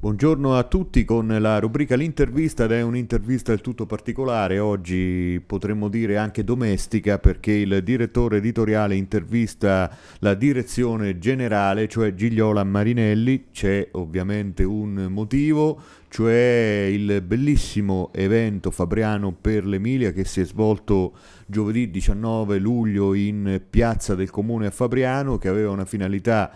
Buongiorno a tutti con la rubrica L'intervista ed è un'intervista del tutto particolare, oggi potremmo dire anche domestica perché il direttore editoriale intervista la direzione generale, cioè Gigliola Marinelli, c'è ovviamente un motivo, cioè il bellissimo evento Fabriano per l'Emilia che si è svolto giovedì 19 luglio in piazza del comune a Fabriano che aveva una finalità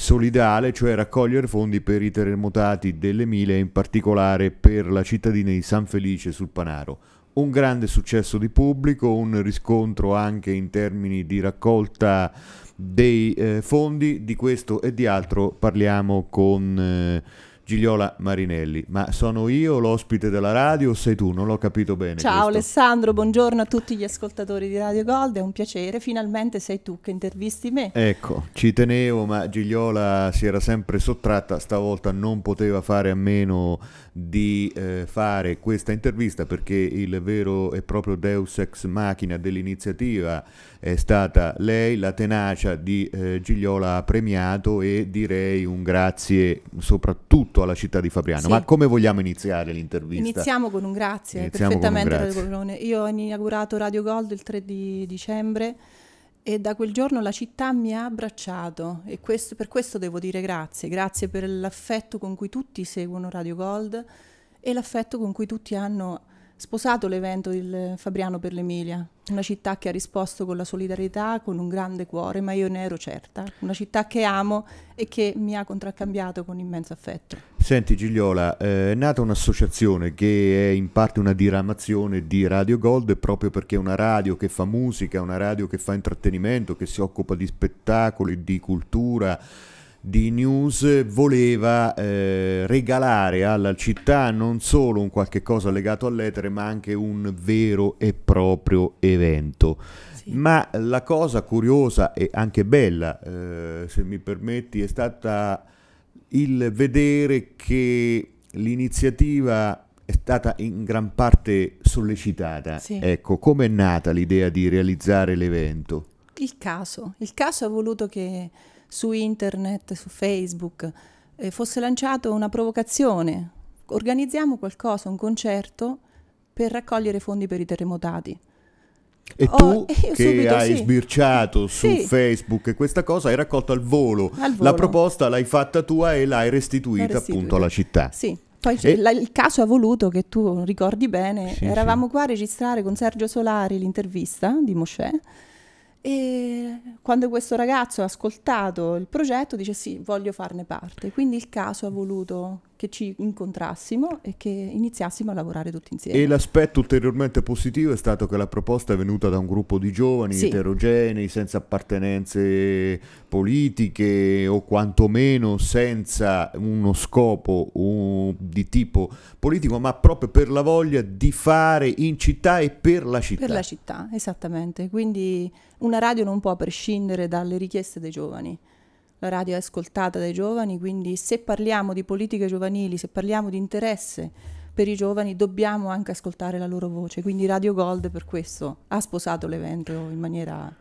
solidale, cioè raccogliere fondi per i terremotati dell'Emilia e in particolare per la cittadina di San Felice sul Panaro. Un grande successo di pubblico, un riscontro anche in termini di raccolta dei eh, fondi, di questo e di altro parliamo con... Eh, Gigliola Marinelli. Ma sono io l'ospite della radio o sei tu? Non l'ho capito bene. Ciao questo. Alessandro, buongiorno a tutti gli ascoltatori di Radio Gold, è un piacere, finalmente sei tu che intervisti me. Ecco, ci tenevo, ma Gigliola si era sempre sottratta, stavolta non poteva fare a meno di eh, fare questa intervista perché il vero e proprio deus ex machina dell'iniziativa è stata lei, la tenacia di eh, Gigliola ha premiato e direi un grazie soprattutto alla città di Fabriano. Sì. Ma come vogliamo iniziare l'intervista? Iniziamo con un grazie, Iniziamo perfettamente. Con un grazie. Io ho inaugurato Radio Gold il 3 di dicembre e da quel giorno la città mi ha abbracciato e questo, per questo devo dire grazie, grazie per l'affetto con cui tutti seguono Radio Gold e l'affetto con cui tutti hanno sposato l'evento del Fabriano per l'Emilia, una città che ha risposto con la solidarietà, con un grande cuore, ma io ne ero certa, una città che amo e che mi ha contraccambiato con immenso affetto. Senti Gigliola, eh, è nata un'associazione che è in parte una diramazione di Radio Gold proprio perché è una radio che fa musica, una radio che fa intrattenimento, che si occupa di spettacoli, di cultura di News voleva eh, regalare alla città non solo un qualche cosa legato all'etere, ma anche un vero e proprio evento. Sì. Ma la cosa curiosa e anche bella, eh, se mi permetti, è stata il vedere che l'iniziativa è stata in gran parte sollecitata. Sì. Ecco, come è nata l'idea di realizzare l'evento? Il caso, il caso ha voluto che su internet, su Facebook, eh, fosse lanciata una provocazione. Organizziamo qualcosa, un concerto per raccogliere fondi per i terremotati. E oh, tu che subito, hai sì. sbirciato su sì. Facebook questa cosa, hai raccolto al volo. al volo. la proposta, l'hai fatta tua e l'hai restituita, appunto alla città. Sì. Poi e... la, il caso ha voluto che tu ricordi bene, sì, eravamo qua a registrare con Sergio Solari l'intervista di Mosè e quando questo ragazzo ha ascoltato il progetto dice sì, voglio farne parte, quindi il caso ha voluto che ci incontrassimo e che iniziassimo a lavorare tutti insieme. E l'aspetto ulteriormente positivo è stato che la proposta è venuta da un gruppo di giovani sì. eterogenei, senza appartenenze politiche o quantomeno senza uno scopo um, di tipo politico, ma proprio per la voglia di fare in città e per la città. Per la città, esattamente. Quindi una radio non può prescindere dalle richieste dei giovani la radio è ascoltata dai giovani, quindi se parliamo di politiche giovanili, se parliamo di interesse per i giovani, dobbiamo anche ascoltare la loro voce. Quindi Radio Gold per questo ha sposato l'evento in maniera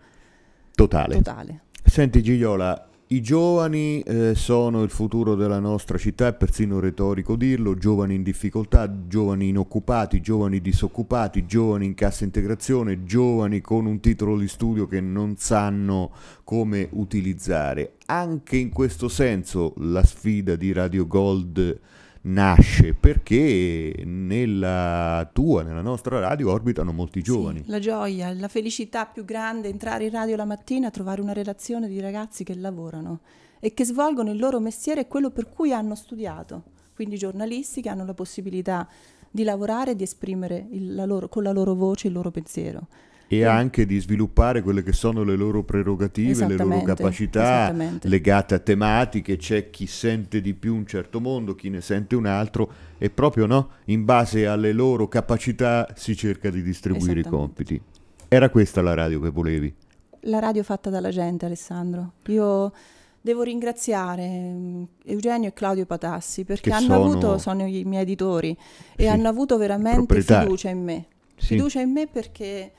totale. totale. Senti Gigliola, i giovani eh, sono il futuro della nostra città, è persino retorico dirlo, giovani in difficoltà, giovani inoccupati, giovani disoccupati, giovani in cassa integrazione, giovani con un titolo di studio che non sanno come utilizzare. Anche in questo senso la sfida di Radio Gold nasce perché nella tua, nella nostra radio orbitano molti giovani. Sì, la gioia, la felicità più grande, entrare in radio la mattina, trovare una relazione di ragazzi che lavorano e che svolgono il loro mestiere e quello per cui hanno studiato, quindi giornalisti che hanno la possibilità di lavorare e di esprimere il, la loro, con la loro voce il loro pensiero e mm. anche di sviluppare quelle che sono le loro prerogative, le loro capacità legate a tematiche, c'è chi sente di più un certo mondo, chi ne sente un altro e proprio no, in base alle loro capacità si cerca di distribuire i compiti. Era questa la radio che volevi? La radio fatta dalla gente, Alessandro. Io devo ringraziare mm, Eugenio e Claudio Patassi perché hanno sono avuto, sono i miei editori, sì, e hanno avuto veramente fiducia in me. Sì. Fiducia in me perché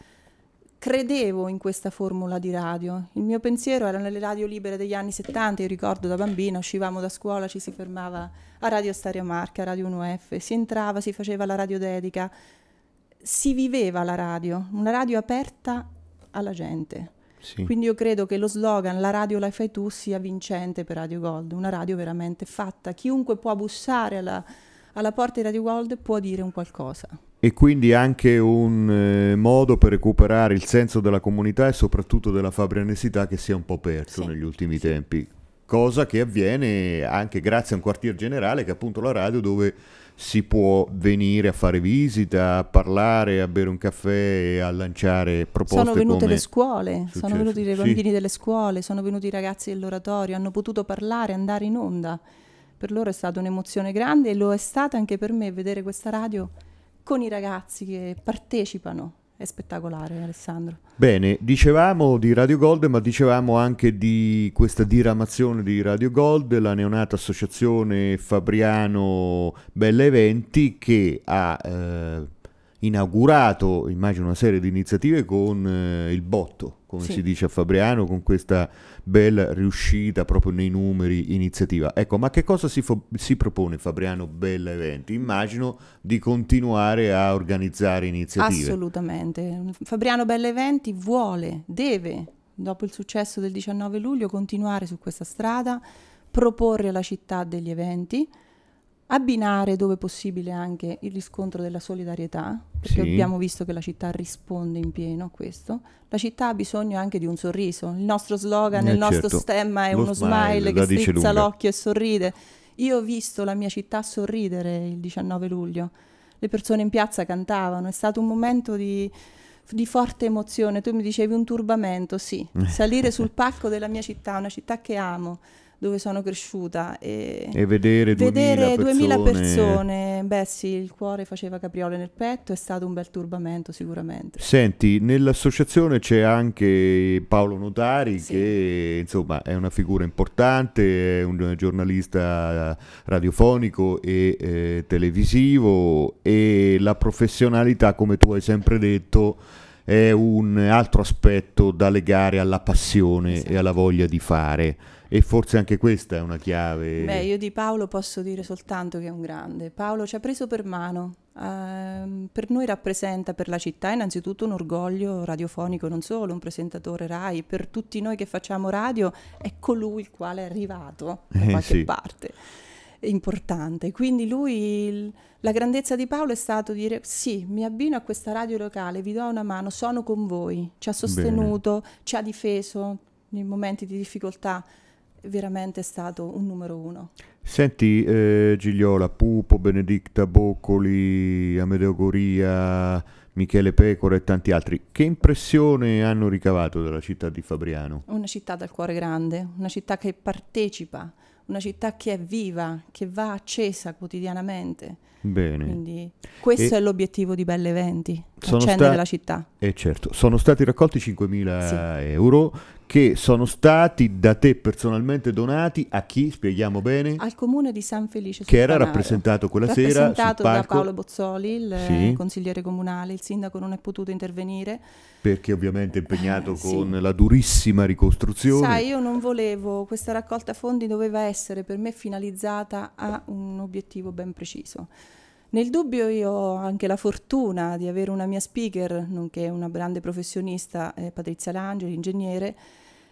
credevo in questa formula di radio. Il mio pensiero era nelle radio libere degli anni 70, io ricordo da bambina, uscivamo da scuola, ci si fermava a Radio Stereo Marca, a Radio 1F, si entrava, si faceva la radio dedica, si viveva la radio, una radio aperta alla gente. Sì. Quindi io credo che lo slogan La radio la fai tu sia vincente per Radio Gold, una radio veramente fatta. Chiunque può bussare alla, alla porta di Radio Gold può dire un qualcosa e quindi anche un eh, modo per recuperare il senso della comunità e soprattutto della fabrianesità che si è un po' perso sì. negli ultimi tempi, cosa che avviene anche grazie a un quartier generale che è appunto la radio dove si può venire a fare visita, a parlare, a bere un caffè e a lanciare proposte. Sono venute le scuole, successo. sono venuti i bambini sì. delle scuole, sono venuti i ragazzi dell'oratorio, hanno potuto parlare, andare in onda. Per loro è stata un'emozione grande e lo è stata anche per me vedere questa radio con i ragazzi che partecipano. È spettacolare Alessandro. Bene, dicevamo di Radio Gold, ma dicevamo anche di questa diramazione di Radio Gold, la neonata associazione Fabriano Belle Eventi che ha eh, inaugurato, immagino, una serie di iniziative con eh, il botto come sì. si dice a Fabriano, con questa bella riuscita proprio nei numeri iniziativa. Ecco, ma che cosa si, fo- si propone Fabriano Bella Eventi? Immagino di continuare a organizzare iniziative. Assolutamente. Fabriano Bella Eventi vuole, deve, dopo il successo del 19 luglio, continuare su questa strada, proporre alla città degli eventi abbinare dove possibile anche il riscontro della solidarietà, perché sì. abbiamo visto che la città risponde in pieno a questo, la città ha bisogno anche di un sorriso, il nostro slogan, eh il certo. nostro stemma è Lo uno smile, smile che strizza l'occhio e sorride. Io ho visto la mia città sorridere il 19 luglio, le persone in piazza cantavano, è stato un momento di, di forte emozione, tu mi dicevi un turbamento, sì, eh. salire sul palco della mia città, una città che amo, dove sono cresciuta e, e vedere, 2000, vedere 2000 persone, beh sì, il cuore faceva capriole nel petto, è stato un bel turbamento sicuramente. Senti, nell'associazione c'è anche Paolo Notari sì. che insomma è una figura importante, è un giornalista radiofonico e eh, televisivo e la professionalità, come tu hai sempre detto, è un altro aspetto da legare alla passione sì. e esatto. alla voglia di fare. E forse anche questa è una chiave. Beh, io di Paolo posso dire soltanto che è un grande. Paolo ci ha preso per mano. Uh, per noi rappresenta per la città innanzitutto un orgoglio radiofonico, non solo un presentatore RAI, per tutti noi che facciamo radio è colui il quale è arrivato da eh, qualche sì. parte importante. Quindi lui, il, la grandezza di Paolo è stato dire sì, mi abbino a questa radio locale, vi do una mano, sono con voi, ci ha sostenuto, Bene. ci ha difeso nei momenti di difficoltà veramente stato un numero uno. Senti eh, Gigliola, Pupo, Benedicta, Boccoli, Amedeo Goria, Michele Pecora e tanti altri, che impressione hanno ricavato dalla città di Fabriano? Una città dal cuore grande, una città che partecipa, una città che è viva, che va accesa quotidianamente. Bene. Quindi questo e è l'obiettivo di Belle Eventi, accendere la città. E eh, certo, sono stati raccolti 5.000 sì. euro che sono stati da te personalmente donati a chi, spieghiamo bene? Al comune di San Felice. Che era rappresentato quella rappresentato sera. Rappresentato da Paolo Bozzoli, il sì. consigliere comunale, il sindaco non è potuto intervenire. Perché ovviamente è impegnato eh, con sì. la durissima ricostruzione. Sai, io non volevo, questa raccolta fondi doveva essere per me finalizzata a un obiettivo ben preciso. Nel dubbio io ho anche la fortuna di avere una mia speaker, nonché una grande professionista, eh, Patrizia Langeli, ingegnere,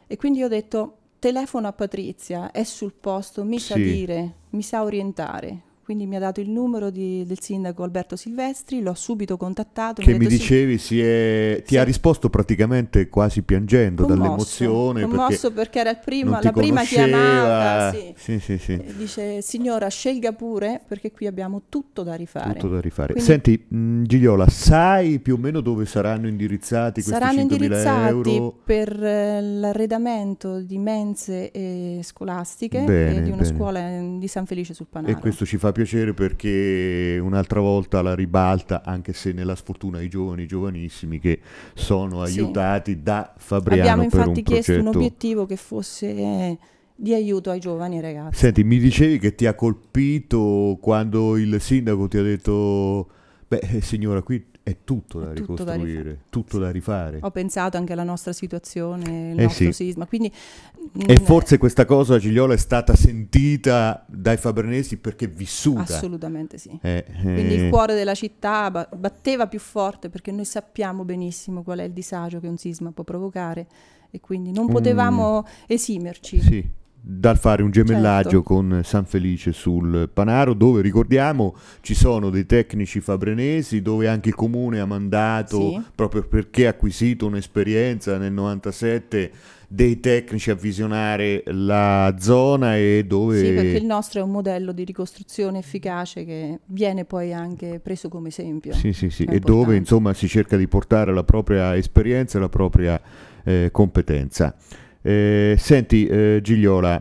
e quindi ho detto, telefono a Patrizia, è sul posto, mi sì. sa dire, mi sa orientare quindi mi ha dato il numero di, del sindaco Alberto Silvestri, l'ho subito contattato. Che mi, mi dicevi, si è, ti sì. ha risposto praticamente quasi piangendo commosso, dall'emozione. Commosso perché, perché era primo, la prima chiamata. Sì. Sì, sì, Dice, signora scelga pure perché qui abbiamo tutto da rifare. Tutto da rifare. Quindi, Senti, mh, mm, Gigliola, sai più o meno dove saranno indirizzati questi saranno indirizzati euro? per eh, l'arredamento di mense e eh, scolastiche bene, eh, di una bene. scuola mm, di San Felice sul Panaro. E questo ci fa piacere perché un'altra volta la ribalta, anche se nella sfortuna i giovani, giovanissimi che sono aiutati sì. da Fabriano. Abbiamo infatti un chiesto progetto. un obiettivo che fosse... Eh, di aiuto ai giovani ragazzi. Senti, mi dicevi che ti ha colpito quando il sindaco ti ha detto, beh eh, signora, qui è tutto da è tutto ricostruire, da tutto sì. da rifare. Ho pensato anche alla nostra situazione, il eh nostro sì. sisma. Quindi, e forse questa cosa, Gigliola, è stata sentita dai Fabernesi perché vissuta. Assolutamente sì. Eh, eh. Quindi il eh. cuore della città batteva più forte perché noi sappiamo benissimo qual è il disagio che un sisma può provocare e quindi non mm. potevamo mm. esimerci. Sì dal fare un gemellaggio certo. con San Felice sul Panaro, dove ricordiamo ci sono dei tecnici fabrenesi, dove anche il comune ha mandato, sì. proprio perché ha acquisito un'esperienza nel 97, dei tecnici a visionare la zona e dove... Sì, perché il nostro è un modello di ricostruzione efficace che viene poi anche preso come esempio. Sì, sì, sì, e dove insomma si cerca di portare la propria esperienza e la propria eh, competenza. Eh, senti eh, Gigliola,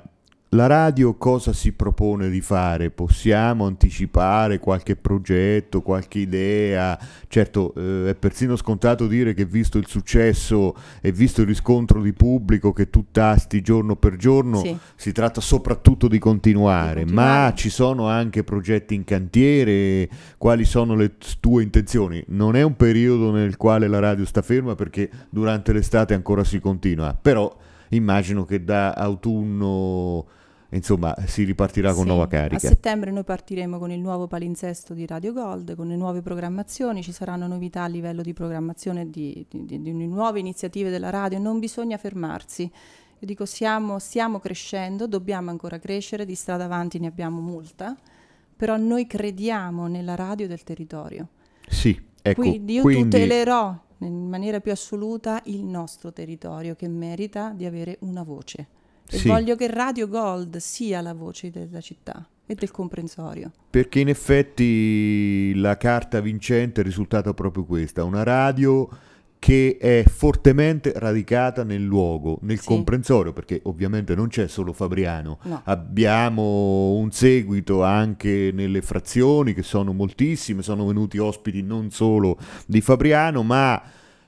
la radio cosa si propone di fare? Possiamo anticipare qualche progetto, qualche idea? Certo, eh, è persino scontato dire che visto il successo e visto il riscontro di pubblico che tu tasti giorno per giorno, sì. si tratta soprattutto di continuare, di continuare, ma ci sono anche progetti in cantiere, quali sono le tue intenzioni? Non è un periodo nel quale la radio sta ferma perché durante l'estate ancora si continua, però immagino che da autunno insomma si ripartirà con sì, nuova carica. A settembre noi partiremo con il nuovo palinsesto di Radio Gold, con le nuove programmazioni, ci saranno novità a livello di programmazione di, di, di, di nuove iniziative della radio, non bisogna fermarsi. Io dico siamo, stiamo crescendo, dobbiamo ancora crescere, di strada avanti ne abbiamo molta, però noi crediamo nella radio del territorio. Sì, ecco, quindi io quindi... tutelerò in maniera più assoluta il nostro territorio che merita di avere una voce. E sì. voglio che Radio Gold sia la voce della città e del comprensorio. Perché in effetti la carta vincente è risultata proprio questa, una radio che è fortemente radicata nel luogo, nel sì. comprensorio, perché ovviamente non c'è solo Fabriano, no. abbiamo un seguito anche nelle frazioni che sono moltissime, sono venuti ospiti non solo di Fabriano, ma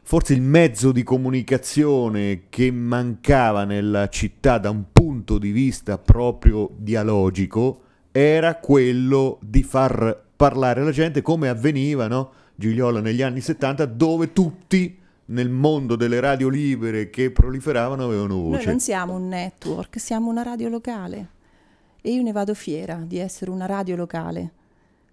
forse il mezzo di comunicazione che mancava nella città da un punto di vista proprio dialogico era quello di far parlare la gente come avveniva, no? Gigliola negli anni 70 dove tutti nel mondo delle radio libere che proliferavano avevano voce. Noi non siamo un network, siamo una radio locale e io ne vado fiera di essere una radio locale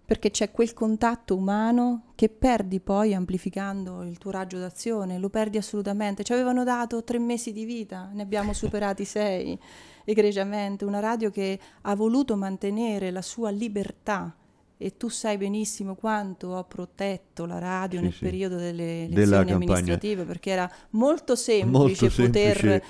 perché c'è quel contatto umano che perdi poi amplificando il tuo raggio d'azione, lo perdi assolutamente. Ci avevano dato tre mesi di vita, ne abbiamo superati sei egregiamente, una radio che ha voluto mantenere la sua libertà e tu sai benissimo quanto ho protetto la radio sì, nel sì. periodo delle elezioni amministrative perché era molto semplice molto poter semplice.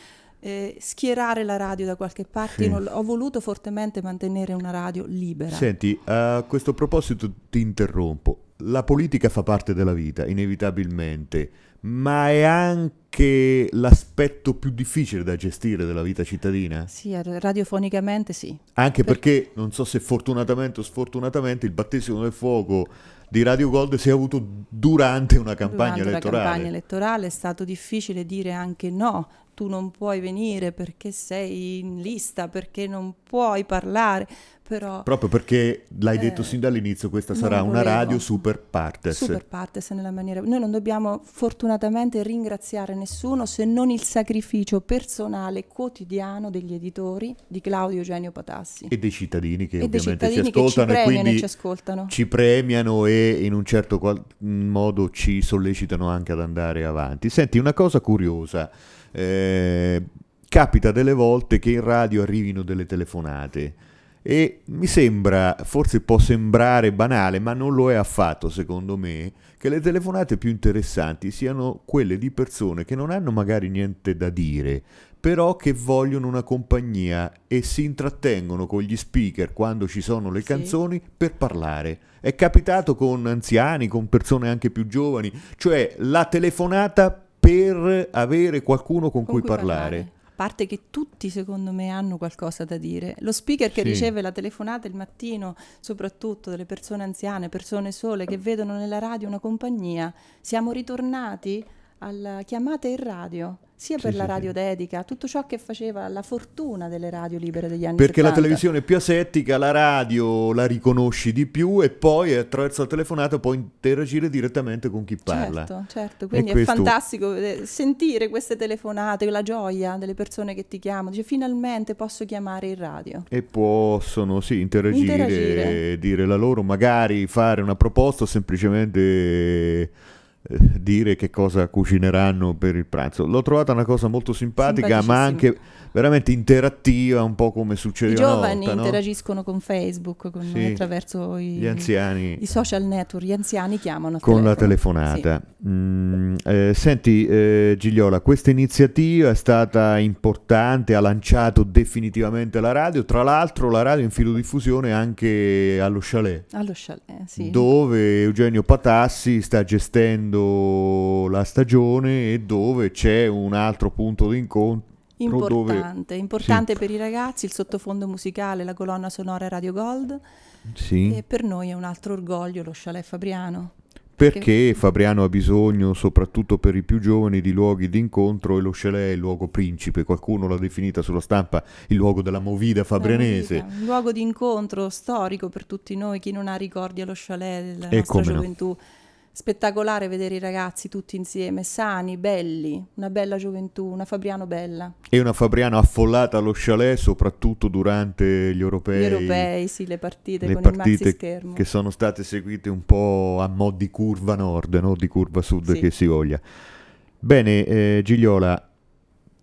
Eh, schierare la radio da qualche parte. Sì. Non, ho voluto fortemente mantenere una radio libera. Senti, a questo proposito ti interrompo la politica fa parte della vita, inevitabilmente, ma è anche l'aspetto più difficile da gestire della vita cittadina? Sì, radiofonicamente sì. Anche perché, perché non so se fortunatamente o sfortunatamente, il battesimo del fuoco di Radio Gold si è avuto durante una campagna durante elettorale. Durante una campagna elettorale è stato difficile dire anche no, tu non puoi venire perché sei in lista, perché non puoi parlare però... Proprio perché l'hai eh, detto sin dall'inizio, questa sarà una radio super partes. Super partes nella maniera... Noi non dobbiamo fortunatamente ringraziare nessuno se non il sacrificio personale quotidiano degli editori di Claudio Eugenio Patassi. E dei cittadini che e ovviamente cittadini ci ascoltano ci e quindi ci, ascoltano. ci premiano e in un certo qual- modo ci sollecitano anche ad andare avanti. Senti, una cosa curiosa. Eh, capita delle volte che in radio arrivino delle telefonate e mi sembra, forse può sembrare banale, ma non lo è affatto secondo me, che le telefonate più interessanti siano quelle di persone che non hanno magari niente da dire, però che vogliono una compagnia e si intrattengono con gli speaker quando ci sono le sì. canzoni per parlare. È capitato con anziani, con persone anche più giovani, cioè la telefonata per avere qualcuno con, con cui, cui parlare. parlare parte che tutti secondo me hanno qualcosa da dire. Lo speaker che sì. riceve la telefonata il mattino, soprattutto delle persone anziane, persone sole che vedono nella radio una compagnia, siamo ritornati alla chiamata in radio sia per sì, la radio sì. dedica, tutto ciò che faceva la fortuna delle radio libere degli anni Perché 70. la televisione è più asettica, la radio la riconosci di più e poi attraverso la telefonata puoi interagire direttamente con chi parla. Certo, certo, quindi e è fantastico eh, sentire queste telefonate, la gioia delle persone che ti chiamano, dice finalmente posso chiamare in radio. E possono, sì, interagire, interagire. dire la loro, magari fare una proposta o semplicemente dire che cosa cucineranno per il pranzo. L'ho trovata una cosa molto simpatica, ma anche veramente interattiva, un po' come succedeva. I giovani volta, interagiscono no? con Facebook con, sì, attraverso i, anziani, i, social network, gli anziani chiamano. Con telefono. la telefonata. Sì. Mm, eh, senti eh, Gigliola, questa iniziativa è stata importante, ha lanciato definitivamente la radio, tra l'altro la radio in filodiffusione anche allo chalet. Allo chalet, sì. Dove Eugenio Patassi sta gestendo la stagione e dove c'è un altro punto d'incontro Importante, importante sì. per i ragazzi, il sottofondo musicale, la colonna sonora Radio Gold. Sì. E per noi è un altro orgoglio lo chalet Fabriano. Perché, perché Fabriano ha bisogno, soprattutto per i più giovani, di luoghi d'incontro e lo chalet è il luogo principe, qualcuno l'ha definita sulla stampa il luogo della movida fabrianese. Movida. Un luogo di incontro storico per tutti noi, chi non ha ricordi allo chalet della e nostra gioventù. No spettacolare vedere i ragazzi tutti insieme, sani, belli, una bella gioventù, una Fabriano bella. E una Fabriano affollata allo chalet, soprattutto durante gli europei. Gli europei, sì, le partite le con partite il maxi schermo. Che sono state seguite un po' a mo' di curva nord, no? di curva sud sì. che si voglia. Bene, eh, Gigliola,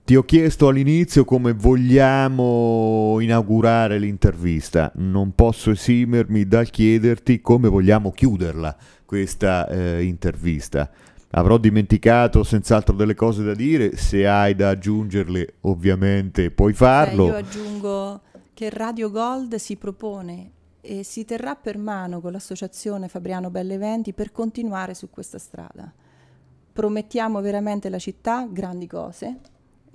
ti ho chiesto all'inizio come vogliamo inaugurare l'intervista, non posso esimermi dal chiederti come vogliamo chiuderla questa eh, intervista. Avrò dimenticato senz'altro delle cose da dire, se hai da aggiungerle ovviamente puoi cioè, farlo. Beh, io aggiungo che Radio Gold si propone e si terrà per mano con l'associazione Fabriano Belleventi per continuare su questa strada. Promettiamo veramente alla città grandi cose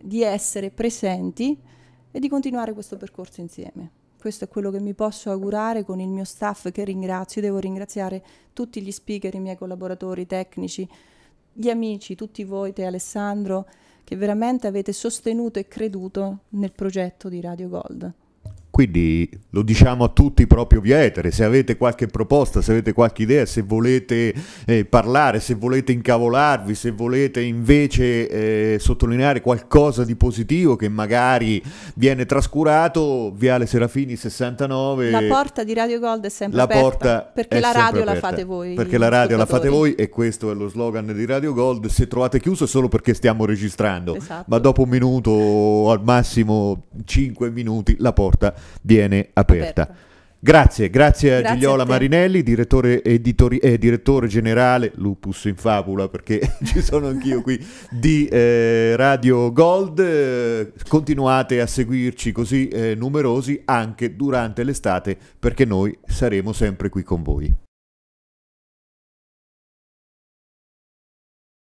di essere presenti e di continuare questo percorso insieme. Questo è quello che mi posso augurare con il mio staff che ringrazio. Devo ringraziare tutti gli speaker, i miei collaboratori i tecnici, gli amici, tutti voi, te Alessandro, che veramente avete sostenuto e creduto nel progetto di Radio Gold. Quindi lo diciamo a tutti proprio via etere, se avete qualche proposta, se avete qualche idea, se volete eh, parlare, se volete incavolarvi, se volete invece eh, sottolineare qualcosa di positivo che magari viene trascurato, Viale Serafini 69. La porta di Radio Gold è sempre la aperta, perché la radio la fate voi. Perché la radio la fate voi e questo è lo slogan di Radio Gold, se trovate chiuso è solo perché stiamo registrando, esatto. ma dopo un minuto, al massimo 5 minuti, la porta viene aperta. aperta. Grazie, grazie, grazie, a Gigliola a Marinelli, direttore, editori, eh, direttore, generale, lupus in fabula perché ci sono anch'io qui, di eh, Radio Gold. Continuate a seguirci così eh, numerosi anche durante l'estate perché noi saremo sempre qui con voi.